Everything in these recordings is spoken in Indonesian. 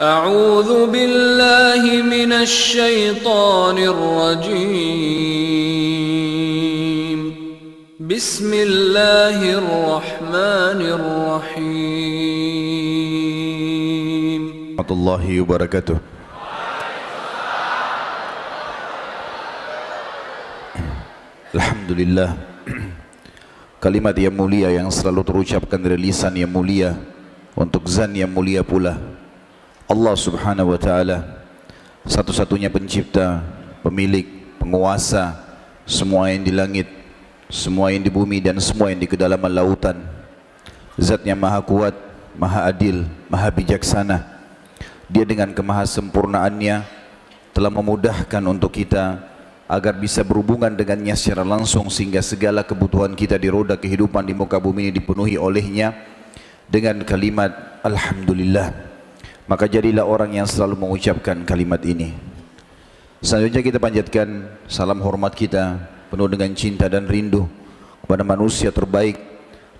أعوذ بالله من الشيطان الرجيم بسم الله الرحمن الرحيم رحمة الله وبركاته الحمد لله كلمة يا موليا يا نصر الله تروشا بكندر لسان يا موليا وانتوك زان يا موليا بولا Allah Subhanahu wa taala satu-satunya pencipta, pemilik, penguasa semua yang di langit, semua yang di bumi dan semua yang di kedalaman lautan. Zat yang maha kuat, maha adil, maha bijaksana. Dia dengan kemahasempurnaannya telah memudahkan untuk kita agar bisa berhubungan dengannya secara langsung sehingga segala kebutuhan kita di roda kehidupan di muka bumi ini dipenuhi olehnya dengan kalimat Alhamdulillah. Maka jadilah orang yang selalu mengucapkan kalimat ini. Selanjutnya kita panjatkan salam hormat kita penuh dengan cinta dan rindu kepada manusia terbaik,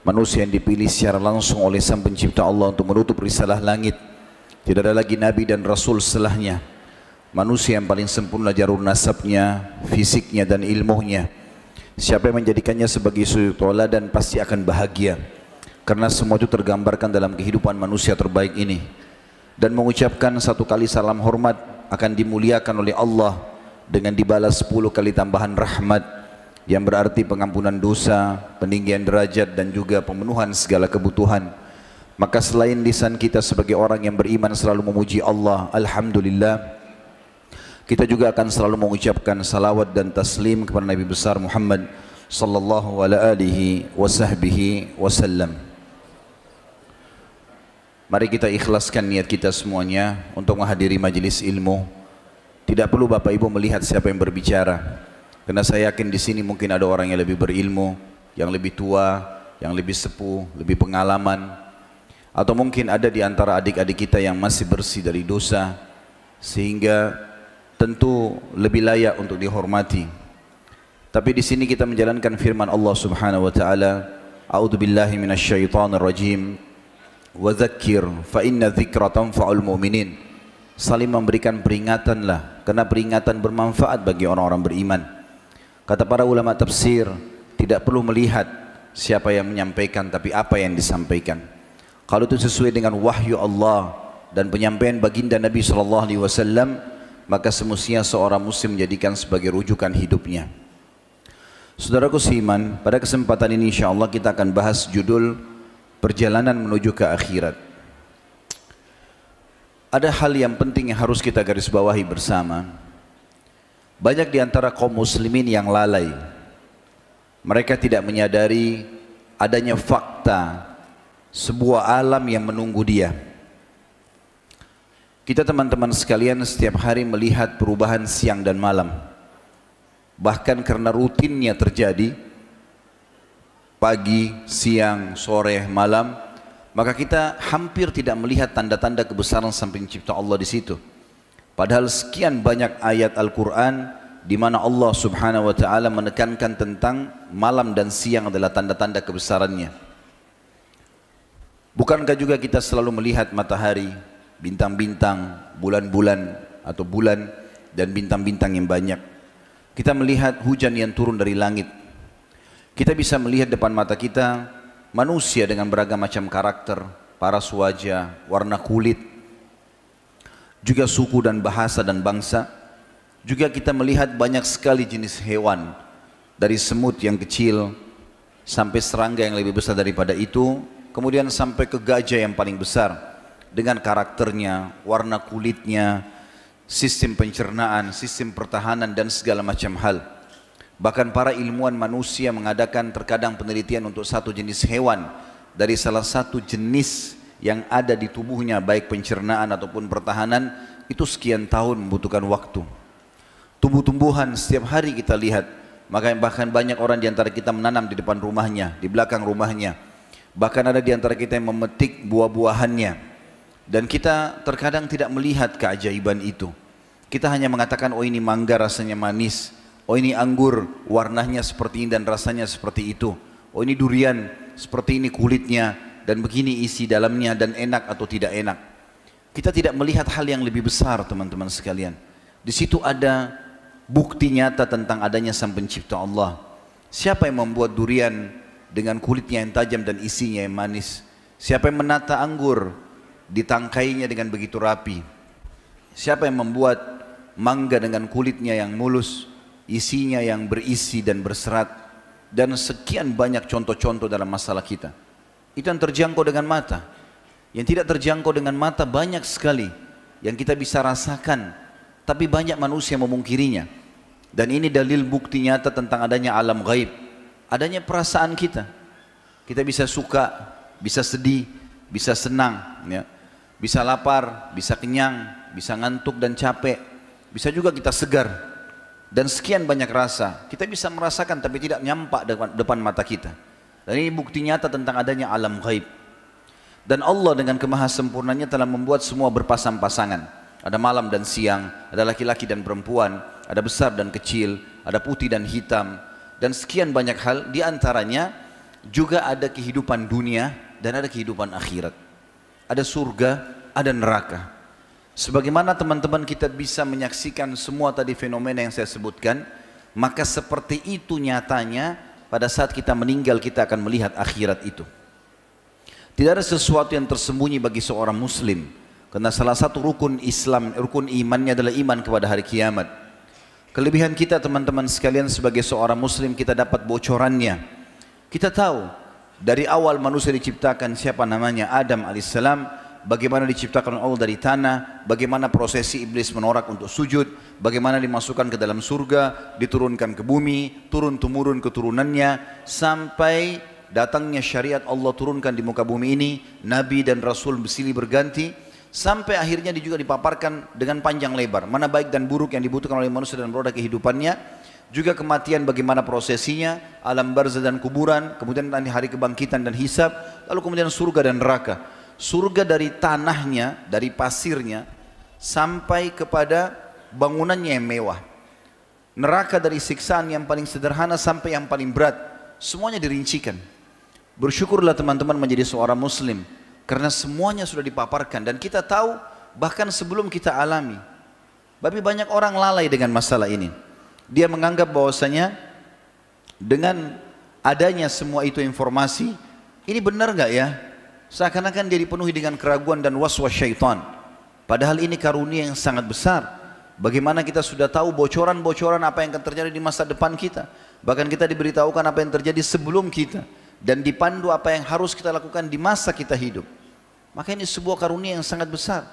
manusia yang dipilih secara langsung oleh Sang Pencipta Allah untuk menutup risalah langit. Tidak ada lagi nabi dan rasul setelahnya. Manusia yang paling sempurna jarur nasabnya, fisiknya dan ilmunya. Siapa yang menjadikannya sebagai suri dan pasti akan bahagia. Karena semua itu tergambarkan dalam kehidupan manusia terbaik ini dan mengucapkan satu kali salam hormat akan dimuliakan oleh Allah dengan dibalas sepuluh kali tambahan rahmat yang berarti pengampunan dosa, peninggian derajat dan juga pemenuhan segala kebutuhan. Maka selain lisan kita sebagai orang yang beriman selalu memuji Allah, Alhamdulillah, kita juga akan selalu mengucapkan salawat dan taslim kepada Nabi besar Muhammad sallallahu alaihi wasallam. Mari kita ikhlaskan niat kita semuanya untuk menghadiri majelis ilmu. Tidak perlu Bapak Ibu melihat siapa yang berbicara. Karena saya yakin di sini mungkin ada orang yang lebih berilmu, yang lebih tua, yang lebih sepuh, lebih pengalaman. Atau mungkin ada di antara adik-adik kita yang masih bersih dari dosa. Sehingga tentu lebih layak untuk dihormati. Tapi di sini kita menjalankan firman Allah Subhanahu wa taala, "A'udzu billahi rajim." wa dzakir fa inna dzikra tanfa'ul mu'minin saling memberikan peringatanlah karena peringatan bermanfaat bagi orang-orang beriman kata para ulama tafsir tidak perlu melihat siapa yang menyampaikan tapi apa yang disampaikan kalau itu sesuai dengan wahyu Allah dan penyampaian baginda Nabi sallallahu alaihi wasallam maka semestinya seorang muslim menjadikan sebagai rujukan hidupnya Saudaraku seiman, pada kesempatan ini insyaallah kita akan bahas judul perjalanan menuju ke akhirat. Ada hal yang penting yang harus kita garis bawahi bersama. Banyak di antara kaum muslimin yang lalai. Mereka tidak menyadari adanya fakta sebuah alam yang menunggu dia. Kita teman-teman sekalian setiap hari melihat perubahan siang dan malam. Bahkan karena rutinnya terjadi, pagi, siang, sore, malam, maka kita hampir tidak melihat tanda-tanda kebesaran samping cipta Allah di situ. Padahal sekian banyak ayat Al-Quran di mana Allah Subhanahu wa taala menekankan tentang malam dan siang adalah tanda-tanda kebesarannya. Bukankah juga kita selalu melihat matahari, bintang-bintang, bulan-bulan atau bulan dan bintang-bintang yang banyak. Kita melihat hujan yang turun dari langit, kita bisa melihat depan mata kita manusia dengan beragam macam karakter, paras wajah, warna kulit, juga suku dan bahasa dan bangsa. Juga kita melihat banyak sekali jenis hewan dari semut yang kecil sampai serangga yang lebih besar daripada itu, kemudian sampai ke gajah yang paling besar dengan karakternya, warna kulitnya, sistem pencernaan, sistem pertahanan dan segala macam hal. Bahkan para ilmuwan manusia mengadakan terkadang penelitian untuk satu jenis hewan dari salah satu jenis yang ada di tubuhnya baik pencernaan ataupun pertahanan itu sekian tahun membutuhkan waktu. Tumbuh-tumbuhan setiap hari kita lihat, maka bahkan banyak orang di antara kita menanam di depan rumahnya, di belakang rumahnya. Bahkan ada di antara kita yang memetik buah-buahannya. Dan kita terkadang tidak melihat keajaiban itu. Kita hanya mengatakan, oh ini mangga rasanya manis, Oh ini anggur, warnanya seperti ini dan rasanya seperti itu. Oh ini durian, seperti ini kulitnya dan begini isi dalamnya dan enak atau tidak enak. Kita tidak melihat hal yang lebih besar teman-teman sekalian. Di situ ada bukti nyata tentang adanya sang pencipta Allah. Siapa yang membuat durian dengan kulitnya yang tajam dan isinya yang manis? Siapa yang menata anggur di tangkainya dengan begitu rapi? Siapa yang membuat mangga dengan kulitnya yang mulus? isinya yang berisi dan berserat dan sekian banyak contoh-contoh dalam masalah kita. Itu yang terjangkau dengan mata. Yang tidak terjangkau dengan mata banyak sekali yang kita bisa rasakan, tapi banyak manusia memungkirinya. Dan ini dalil bukti nyata tentang adanya alam gaib, adanya perasaan kita. Kita bisa suka, bisa sedih, bisa senang, ya. bisa lapar, bisa kenyang, bisa ngantuk dan capek, bisa juga kita segar, dan sekian banyak rasa. Kita bisa merasakan tapi tidak nyampak depan, depan mata kita. Dan ini bukti nyata tentang adanya alam gaib. Dan Allah dengan kemahasempurnanya telah membuat semua berpasang-pasangan. Ada malam dan siang, ada laki-laki dan perempuan, ada besar dan kecil, ada putih dan hitam. Dan sekian banyak hal di antaranya juga ada kehidupan dunia dan ada kehidupan akhirat. Ada surga, ada neraka. Sebagaimana teman-teman kita bisa menyaksikan semua tadi fenomena yang saya sebutkan, maka seperti itu nyatanya pada saat kita meninggal kita akan melihat akhirat itu. Tidak ada sesuatu yang tersembunyi bagi seorang muslim karena salah satu rukun Islam, rukun imannya adalah iman kepada hari kiamat. Kelebihan kita teman-teman sekalian sebagai seorang muslim kita dapat bocorannya. Kita tahu dari awal manusia diciptakan siapa namanya Adam alaihissalam bagaimana diciptakan Allah dari tanah, bagaimana prosesi iblis menorak untuk sujud, bagaimana dimasukkan ke dalam surga, diturunkan ke bumi, turun temurun keturunannya sampai datangnya syariat Allah turunkan di muka bumi ini, nabi dan rasul bersilih berganti sampai akhirnya juga dipaparkan dengan panjang lebar mana baik dan buruk yang dibutuhkan oleh manusia dan roda kehidupannya juga kematian bagaimana prosesinya alam barzah dan kuburan kemudian nanti hari kebangkitan dan hisab lalu kemudian surga dan neraka surga dari tanahnya, dari pasirnya, sampai kepada bangunannya yang mewah. Neraka dari siksaan yang paling sederhana sampai yang paling berat. Semuanya dirincikan. Bersyukurlah teman-teman menjadi seorang muslim. Karena semuanya sudah dipaparkan. Dan kita tahu bahkan sebelum kita alami. Tapi banyak orang lalai dengan masalah ini. Dia menganggap bahwasanya dengan adanya semua itu informasi, ini benar nggak ya? Seakan-akan dia dipenuhi dengan keraguan dan was-was syaitan. Padahal ini karunia yang sangat besar. Bagaimana kita sudah tahu bocoran-bocoran apa yang akan terjadi di masa depan kita. Bahkan kita diberitahukan apa yang terjadi sebelum kita. Dan dipandu apa yang harus kita lakukan di masa kita hidup. Maka ini sebuah karunia yang sangat besar.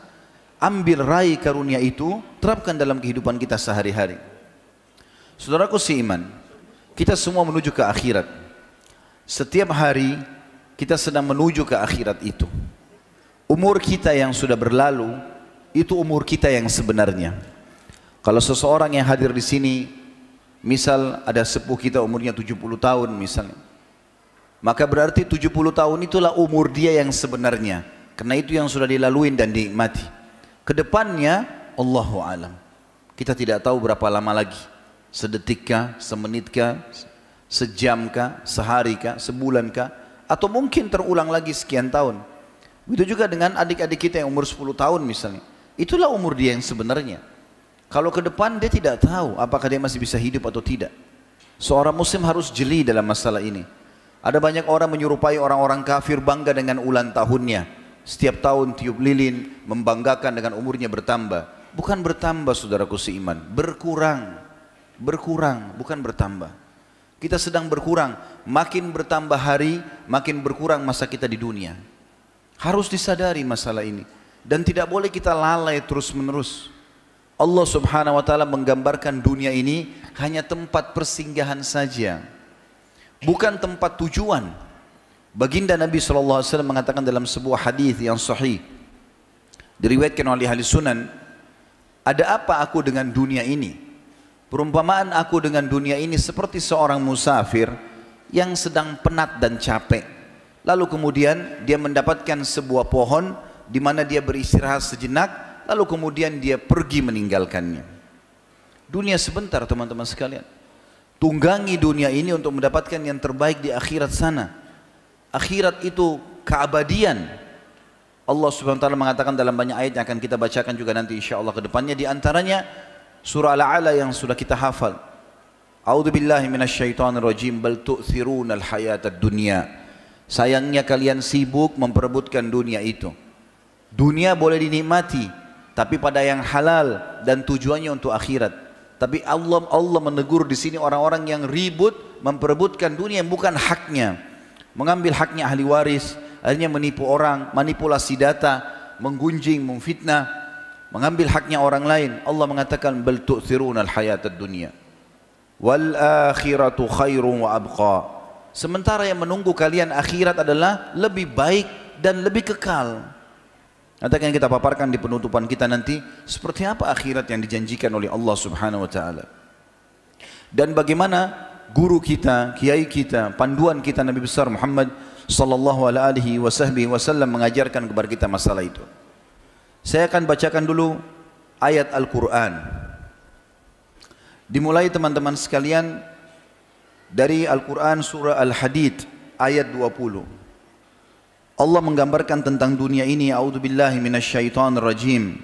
Ambil rai karunia itu, terapkan dalam kehidupan kita sehari-hari. Saudaraku seiman, kita semua menuju ke akhirat. Setiap hari kita sedang menuju ke akhirat itu. Umur kita yang sudah berlalu itu umur kita yang sebenarnya. Kalau seseorang yang hadir di sini misal ada sepuh kita umurnya 70 tahun misalnya. Maka berarti 70 tahun itulah umur dia yang sebenarnya. Karena itu yang sudah dilaluin dan dinikmati. Kedepannya Allahu alam. Kita tidak tahu berapa lama lagi. Sedetikkah, semenitkah, sejamkah, seharikah, sebulankah, atau mungkin terulang lagi sekian tahun. Begitu juga dengan adik-adik kita yang umur 10 tahun misalnya. Itulah umur dia yang sebenarnya. Kalau ke depan dia tidak tahu apakah dia masih bisa hidup atau tidak. Seorang muslim harus jeli dalam masalah ini. Ada banyak orang menyerupai orang-orang kafir bangga dengan ulang tahunnya. Setiap tahun tiup lilin membanggakan dengan umurnya bertambah. Bukan bertambah saudaraku seiman, berkurang. Berkurang, bukan bertambah. Kita sedang berkurang, makin bertambah hari, makin berkurang masa kita di dunia. Harus disadari masalah ini dan tidak boleh kita lalai terus-menerus. Allah Subhanahu wa taala menggambarkan dunia ini hanya tempat persinggahan saja. Bukan tempat tujuan. Baginda Nabi SAW alaihi wasallam mengatakan dalam sebuah hadis yang sahih diriwayatkan oleh ahli sunan, ada apa aku dengan dunia ini? Perumpamaan aku dengan dunia ini seperti seorang musafir yang sedang penat dan capek. Lalu kemudian dia mendapatkan sebuah pohon di mana dia beristirahat sejenak, lalu kemudian dia pergi meninggalkannya. Dunia sebentar teman-teman sekalian. Tunggangi dunia ini untuk mendapatkan yang terbaik di akhirat sana. Akhirat itu keabadian. Allah Subhanahu wa taala mengatakan dalam banyak ayat yang akan kita bacakan juga nanti insyaallah ke depannya di antaranya surah Al-A'la yang sudah kita hafal. A'udzu billahi rajim bal tu'thirunal hayatad dunya. Sayangnya kalian sibuk memperebutkan dunia itu. Dunia boleh dinikmati, tapi pada yang halal dan tujuannya untuk akhirat. Tapi Allah Allah menegur di sini orang-orang yang ribut memperebutkan dunia yang bukan haknya. Mengambil haknya ahli waris, akhirnya menipu orang, manipulasi data, menggunjing, memfitnah mengambil haknya orang lain Allah mengatakan bal tu'thiruna al-hayatad dunya wal akhiratu khairun wa abqa sementara yang menunggu kalian akhirat adalah lebih baik dan lebih kekal nanti akan kita paparkan di penutupan kita nanti seperti apa akhirat yang dijanjikan oleh Allah Subhanahu wa taala dan bagaimana guru kita, kiai kita, panduan kita Nabi besar Muhammad sallallahu alaihi wasallam mengajarkan kepada kita masalah itu. Saya akan bacakan dulu ayat Al-Quran. Dimulai teman-teman sekalian dari Al-Quran surah Al-Hadid ayat 20. Allah menggambarkan tentang dunia ini. A'udhu billahi minasyaitan rajim.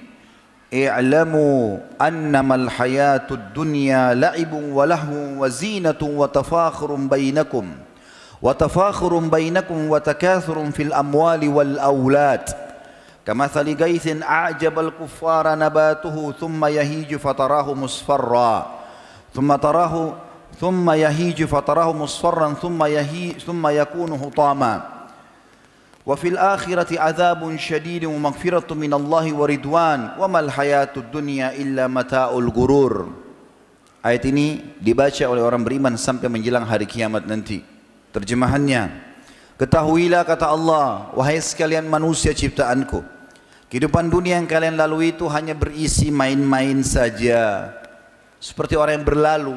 اعلموا أنما الحياة الدنيا لعب ولهو وزينة وتفاخر بينكم وتفاخر بينكم وتكاثر في الأموال والأولاد kamathali gaithin a'jab al-kuffara nabatuhu thumma yahiju fatarahu musfarra thumma tarahu ثم يهيج فتراه مصفرا ثم يهي ثم يكون حطاما وفي الآخرة عذاب شديد ومغفرة من الله ورضوان وما الحياة الدنيا إلا متاع الغرور Ayat ini dibaca oleh orang beriman sampai menjelang hari kiamat nanti. Terjemahannya, Ketahuilah kata Allah, wahai sekalian manusia ciptaanku. Kehidupan dunia yang kalian lalui itu hanya berisi main-main saja. Seperti orang yang berlalu.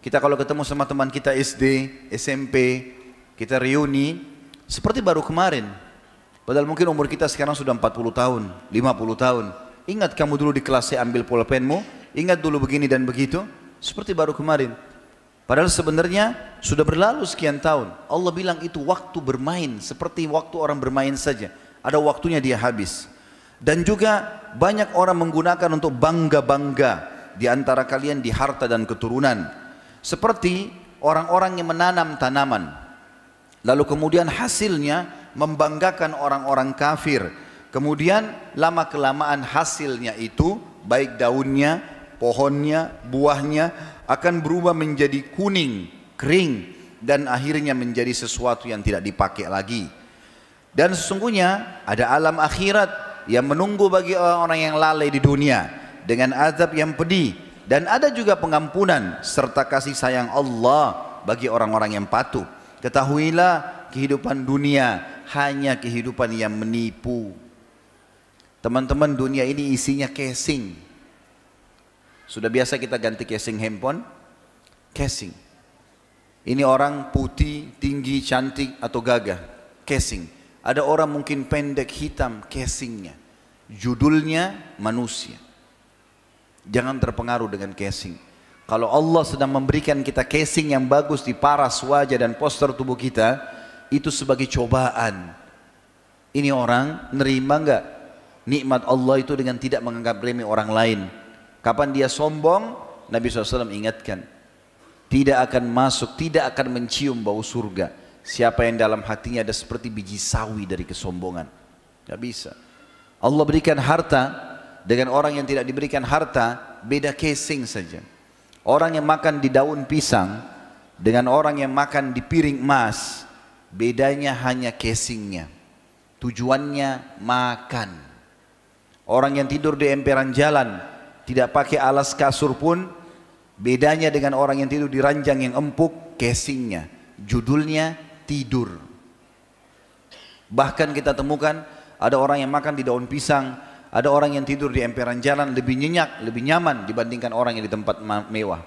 Kita kalau ketemu sama teman kita SD, SMP, kita reuni, seperti baru kemarin. Padahal mungkin umur kita sekarang sudah 40 tahun, 50 tahun. Ingat kamu dulu di kelas saya ambil pulpenmu, ingat dulu begini dan begitu, seperti baru kemarin. Padahal sebenarnya sudah berlalu sekian tahun. Allah bilang itu waktu bermain seperti waktu orang bermain saja. Ada waktunya dia habis. Dan juga banyak orang menggunakan untuk bangga-bangga di antara kalian di harta dan keturunan. Seperti orang-orang yang menanam tanaman. Lalu kemudian hasilnya membanggakan orang-orang kafir. Kemudian lama kelamaan hasilnya itu baik daunnya, pohonnya, buahnya akan berubah menjadi kuning, kering, dan akhirnya menjadi sesuatu yang tidak dipakai lagi. Dan sesungguhnya ada alam akhirat yang menunggu bagi orang-orang yang lalai di dunia dengan azab yang pedih dan ada juga pengampunan serta kasih sayang Allah bagi orang-orang yang patuh. Ketahuilah kehidupan dunia hanya kehidupan yang menipu. Teman-teman dunia ini isinya casing sudah biasa kita ganti casing handphone? Casing. Ini orang putih, tinggi, cantik atau gagah? Casing. Ada orang mungkin pendek, hitam, casingnya. Judulnya manusia. Jangan terpengaruh dengan casing. Kalau Allah sedang memberikan kita casing yang bagus di paras wajah dan poster tubuh kita, itu sebagai cobaan. Ini orang nerima enggak nikmat Allah itu dengan tidak menganggap remeh orang lain. Kapan dia sombong, Nabi SAW ingatkan. Tidak akan masuk, tidak akan mencium bau surga. Siapa yang dalam hatinya ada seperti biji sawi dari kesombongan. Tidak bisa. Allah berikan harta dengan orang yang tidak diberikan harta, beda casing saja. Orang yang makan di daun pisang dengan orang yang makan di piring emas, bedanya hanya casingnya. Tujuannya makan. Orang yang tidur di emperan jalan tidak pakai alas kasur pun bedanya dengan orang yang tidur di ranjang yang empuk casingnya judulnya tidur bahkan kita temukan ada orang yang makan di daun pisang ada orang yang tidur di emperan jalan lebih nyenyak lebih nyaman dibandingkan orang yang di tempat mewah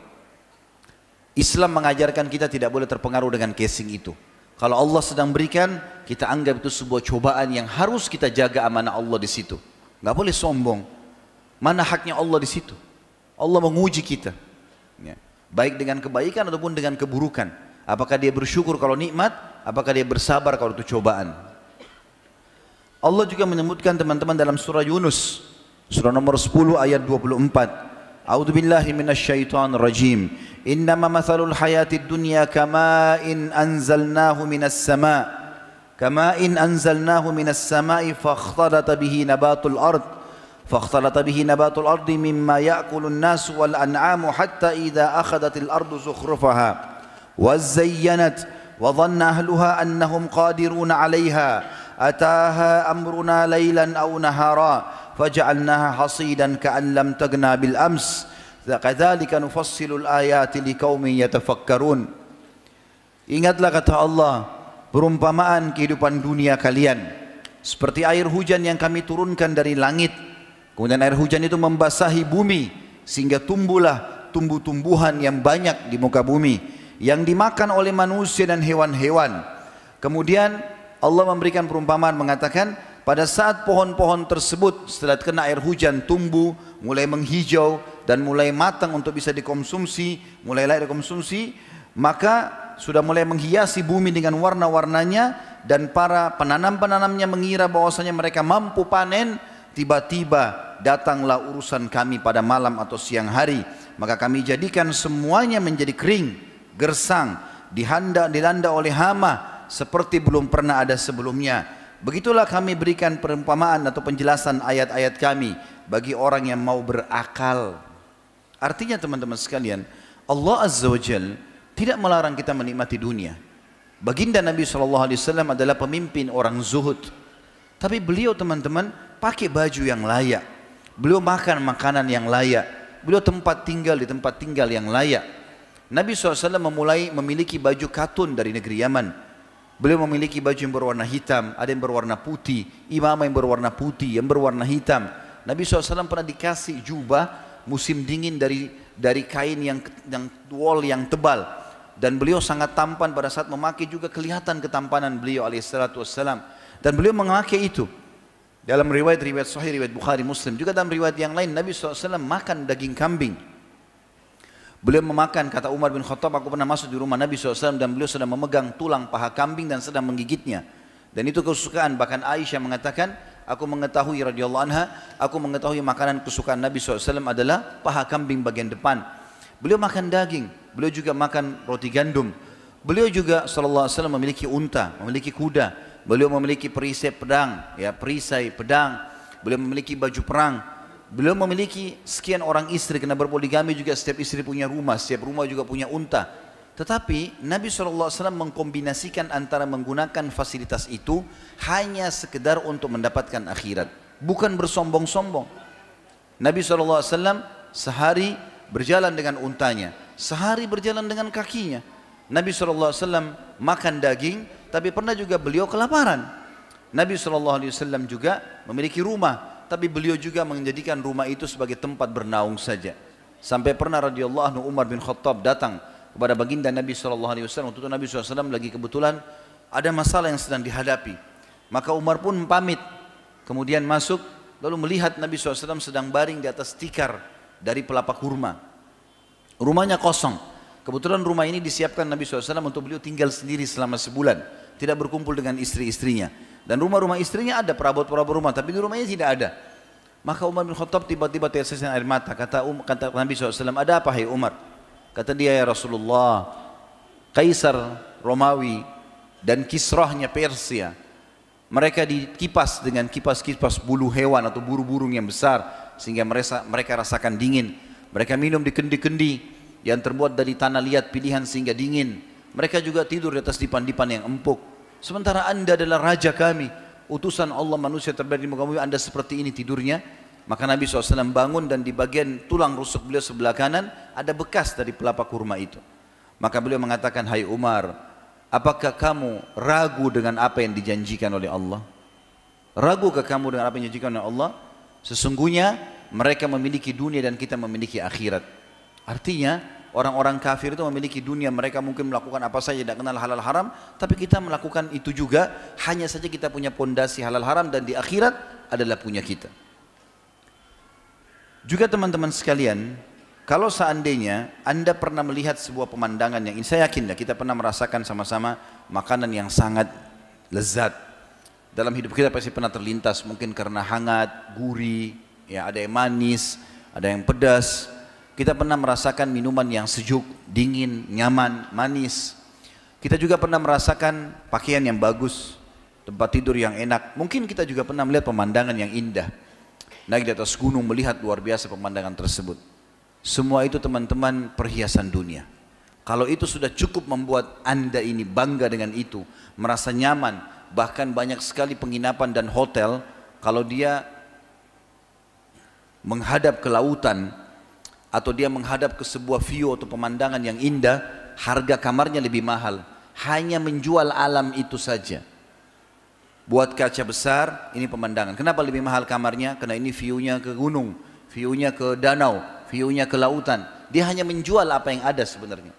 Islam mengajarkan kita tidak boleh terpengaruh dengan casing itu. Kalau Allah sedang berikan, kita anggap itu sebuah cobaan yang harus kita jaga amanah Allah di situ. Gak boleh sombong. Mana haknya Allah di situ? Allah menguji kita. Ya. Baik dengan kebaikan ataupun dengan keburukan. Apakah dia bersyukur kalau nikmat? Apakah dia bersabar kalau itu cobaan? Allah juga menyebutkan teman-teman dalam surah Yunus surah nomor 10 ayat 24 A'udzu billahi minasyaitonir rajim Innama mathalul hayatid dunya kama'in anzalnahu minas sama' kama'in anzalnahu minas sama'i fakhtarata bihi nabatul ardh فاختلط به نبات الأرض مما يأكل الناس والأنعام حتى إذا أخذت الأرض زخرفها وزينت وظن أهلها أنهم قادرون عليها أتاها أمرنا ليلا أو نهارا فجعلناها حصيدا كأن لم تغنى بالأمس كذلك نفصل الآيات لقوم يتفكرون Ingatlah kata Allah perumpamaan kehidupan dunia kalian seperti air hujan yang kami turunkan dari langit Kemudian air hujan itu membasahi bumi sehingga tumbuhlah tumbuh-tumbuhan yang banyak di muka bumi yang dimakan oleh manusia dan hewan-hewan. Kemudian Allah memberikan perumpamaan mengatakan pada saat pohon-pohon tersebut setelah kena air hujan tumbuh, mulai menghijau dan mulai matang untuk bisa dikonsumsi, mulailah dikonsumsi, maka sudah mulai menghiasi bumi dengan warna-warnanya dan para penanam-penanamnya mengira bahwasanya mereka mampu panen tiba-tiba datanglah urusan kami pada malam atau siang hari maka kami jadikan semuanya menjadi kering gersang dihanda dilanda oleh hama seperti belum pernah ada sebelumnya begitulah kami berikan perumpamaan atau penjelasan ayat-ayat kami bagi orang yang mau berakal artinya teman-teman sekalian Allah Azza wa tidak melarang kita menikmati dunia baginda Nabi SAW adalah pemimpin orang zuhud tapi beliau teman-teman pakai baju yang layak Beliau makan makanan yang layak. Beliau tempat tinggal di tempat tinggal yang layak. Nabi SAW memulai memiliki baju katun dari negeri Yaman. Beliau memiliki baju yang berwarna hitam, ada yang berwarna putih, imam yang berwarna putih, yang berwarna hitam. Nabi SAW pernah dikasih jubah musim dingin dari dari kain yang yang wol yang tebal dan beliau sangat tampan pada saat memakai juga kelihatan ketampanan beliau alaihissalatu wassalam dan beliau memakai itu dalam riwayat-riwayat sahih, riwayat Bukhari, Muslim, juga dalam riwayat yang lain, Nabi SAW makan daging kambing. Beliau memakan, kata Umar bin Khattab, aku pernah masuk di rumah Nabi SAW dan beliau sedang memegang tulang paha kambing dan sedang menggigitnya. Dan itu kesukaan, bahkan Aisyah mengatakan, aku mengetahui radhiyallahu anha, aku mengetahui makanan kesukaan Nabi SAW adalah paha kambing bagian depan. Beliau makan daging, beliau juga makan roti gandum. Beliau juga sallallahu alaihi wasallam memiliki unta, memiliki kuda, beliau memiliki perisai pedang, ya perisai pedang, beliau memiliki baju perang, beliau memiliki sekian orang istri karena berpoligami juga setiap istri punya rumah, setiap rumah juga punya unta. Tetapi Nabi SAW mengkombinasikan antara menggunakan fasilitas itu hanya sekedar untuk mendapatkan akhirat. Bukan bersombong-sombong. Nabi SAW sehari berjalan dengan untanya. Sehari berjalan dengan kakinya. Nabi SAW makan daging, tapi pernah juga beliau kelaparan. Nabi SAW juga memiliki rumah, tapi beliau juga menjadikan rumah itu sebagai tempat bernaung saja. Sampai pernah radhiyallahu anhu Umar bin Khattab datang kepada baginda Nabi SAW. Waktu itu Nabi SAW lagi kebetulan ada masalah yang sedang dihadapi. Maka Umar pun pamit, kemudian masuk lalu melihat Nabi SAW sedang baring di atas tikar dari pelapak kurma. Rumahnya kosong. Kebetulan rumah ini disiapkan Nabi SAW untuk beliau tinggal sendiri selama sebulan tidak berkumpul dengan istri-istrinya. Dan rumah-rumah istrinya ada perabot-perabot rumah, tapi di rumahnya tidak ada. Maka Umar bin Khattab tiba-tiba tersesan air mata. Kata, um, kata Nabi SAW, ada apa hai Umar? Kata dia ya Rasulullah, Kaisar Romawi dan Kisrahnya Persia. Mereka dikipas dengan kipas-kipas bulu hewan atau buru-burung yang besar. Sehingga mereka, mereka rasakan dingin. Mereka minum di kendi-kendi yang terbuat dari tanah liat pilihan sehingga dingin mereka juga tidur di atas dipan-dipan yang empuk. Sementara anda adalah raja kami. Utusan Allah manusia terbaik di muka bumi. Anda seperti ini tidurnya. Maka Nabi SAW bangun dan di bagian tulang rusuk beliau sebelah kanan ada bekas dari pelapa kurma itu. Maka beliau mengatakan, Hai Umar, apakah kamu ragu dengan apa yang dijanjikan oleh Allah? Ragu ke kamu dengan apa yang dijanjikan oleh Allah? Sesungguhnya mereka memiliki dunia dan kita memiliki akhirat. Artinya, Orang-orang kafir itu memiliki dunia, mereka mungkin melakukan apa saja, tidak kenal halal haram, tapi kita melakukan itu juga, hanya saja kita punya pondasi halal haram dan di akhirat adalah punya kita. Juga teman-teman sekalian, kalau seandainya Anda pernah melihat sebuah pemandangan yang ini, saya yakin kita pernah merasakan sama-sama makanan yang sangat lezat. Dalam hidup kita pasti pernah terlintas, mungkin karena hangat, gurih, ya ada yang manis, ada yang pedas, kita pernah merasakan minuman yang sejuk, dingin, nyaman, manis. Kita juga pernah merasakan pakaian yang bagus, tempat tidur yang enak. Mungkin kita juga pernah melihat pemandangan yang indah. Naik di atas gunung melihat luar biasa pemandangan tersebut. Semua itu teman-teman perhiasan dunia. Kalau itu sudah cukup membuat Anda ini bangga dengan itu, merasa nyaman, bahkan banyak sekali penginapan dan hotel kalau dia menghadap ke lautan atau dia menghadap ke sebuah view atau pemandangan yang indah, harga kamarnya lebih mahal. Hanya menjual alam itu saja. Buat kaca besar, ini pemandangan. Kenapa lebih mahal kamarnya? Karena ini view-nya ke gunung, view-nya ke danau, view-nya ke lautan. Dia hanya menjual apa yang ada sebenarnya.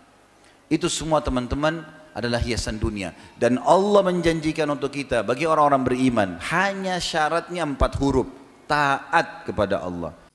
Itu semua teman-teman adalah hiasan dunia. Dan Allah menjanjikan untuk kita, bagi orang-orang beriman, hanya syaratnya empat huruf. Taat kepada Allah.